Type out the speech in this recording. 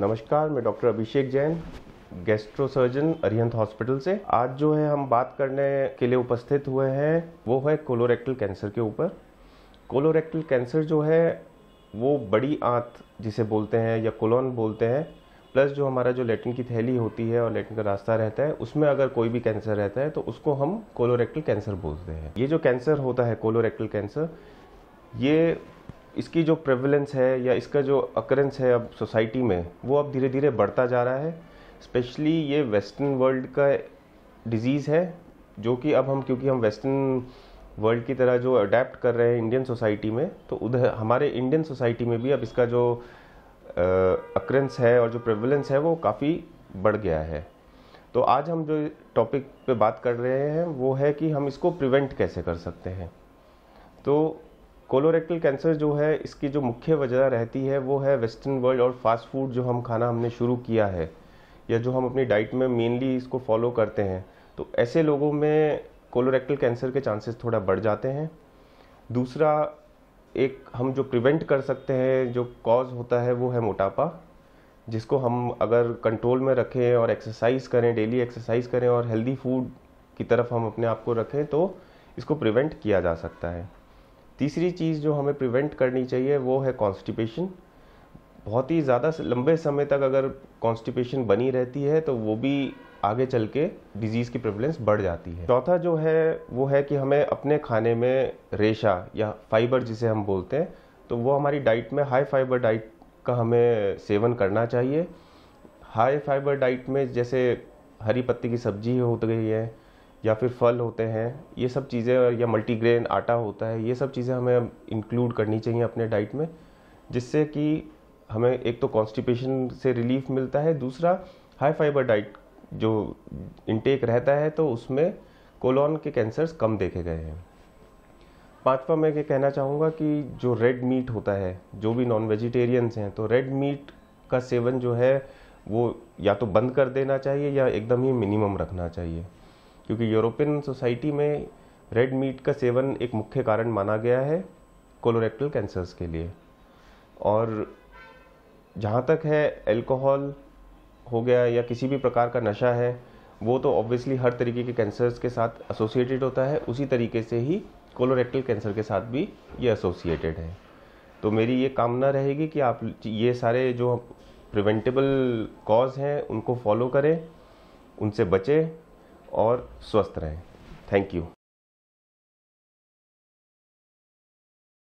नमस्कार मैं doctor Abhishek Jain gastrosurgeon surgeon Arihant hospital से आज जो है हम बात करने के लिए उपस्थित हुए हैं वो है कोलोरेक्टल कैंसर के ऊपर कोलोरेक्टल कैंसर जो है वो बड़ी आंत जिसे बोलते हैं या कोलोन बोलते हैं प्लस जो हमारा जो लेटिन की थैली होती है और लेटिन का रास्ता रहता है उसमें अगर कोई भी कैंसर रहता है तो उसको हम कोलोरेक्टल कैंसर बोलते हैं ये जो कैंसर होता है कोलोरेक्टल कैंसर ये इसकी जो प्रेवलेंस है या इसका जो अकरेंस है अब सोसाइटी में वो अब धीरे धीरे बढ़ता जा रहा है स्पेशली ये वेस्टर्न वर्ल्ड का डिज़ीज़ है जो कि अब हम क्योंकि हम वेस्टर्न वर्ल्ड की तरह जो अडेप्ट कर रहे हैं इंडियन सोसाइटी में तो उधर हमारे इंडियन सोसाइटी में भी अब इसका जो अक्रेंस है और जो प्रेवलेंस है वो काफ़ी बढ़ गया है तो आज हम जो टॉपिक पे बात कर रहे हैं वो है कि हम इसको प्रिवेंट कैसे कर सकते हैं तो कोलोरेक्टल कैंसर जो है इसकी जो मुख्य वजह रहती है वो है वेस्टर्न वर्ल्ड और फास्ट फूड जो हम खाना हमने शुरू किया है या जो हम अपनी डाइट में मेनली इसको फॉलो करते हैं तो ऐसे लोगों में कोलोरेक्टल कैंसर के चांसेस थोड़ा बढ़ जाते हैं दूसरा एक हम जो प्रिवेंट कर सकते हैं जो कॉज होता है वो है मोटापा जिसको हम अगर कंट्रोल में रखें और एक्सरसाइज करें डेली एक्सरसाइज करें और हेल्दी फूड की तरफ हम अपने आप को रखें तो इसको प्रिवेंट किया जा सकता है तीसरी चीज़ जो हमें प्रिवेंट करनी चाहिए वो है कॉन्स्टिपेशन बहुत ही ज़्यादा लंबे समय तक अगर कॉन्स्टिपेशन बनी रहती है तो वो भी आगे चल के डिजीज़ की प्रेवलेंस बढ़ जाती है चौथा जो है वो है कि हमें अपने खाने में रेशा या फाइबर जिसे हम बोलते हैं तो वो हमारी डाइट में हाई फाइबर डाइट का हमें सेवन करना चाहिए हाई फाइबर डाइट में जैसे हरी पत्ती की सब्जी हो गई है या फिर फल होते हैं ये सब चीज़ें या मल्टीग्रेन आटा होता है ये सब चीज़ें हमें इंक्लूड करनी चाहिए अपने डाइट में जिससे कि हमें एक तो कॉन्स्टिपेशन से रिलीफ मिलता है दूसरा हाई फाइबर डाइट जो इनटेक रहता है तो उसमें कोलोन के कैंसर्स कम देखे गए हैं पांचवा मैं ये कहना चाहूँगा कि जो रेड मीट होता है जो भी नॉन वेजिटेरियंस हैं तो रेड मीट का सेवन जो है वो या तो बंद कर देना चाहिए या एकदम ही मिनिमम रखना चाहिए क्योंकि यूरोपियन सोसाइटी में रेड मीट का सेवन एक मुख्य कारण माना गया है कोलोरेक्टल कैंसर्स के लिए और जहाँ तक है एल्कोहल हो गया या किसी भी प्रकार का नशा है वो तो ऑब्वियसली हर तरीके के कैंसर्स के साथ एसोसिएटेड होता है उसी तरीके से ही कोलोरेक्टल कैंसर के साथ भी ये एसोसिएटेड है तो मेरी ये कामना रहेगी कि आप ये सारे जो प्रिवेंटेबल कॉज हैं उनको फॉलो करें उनसे बचें और स्वस्थ रहें थैंक यू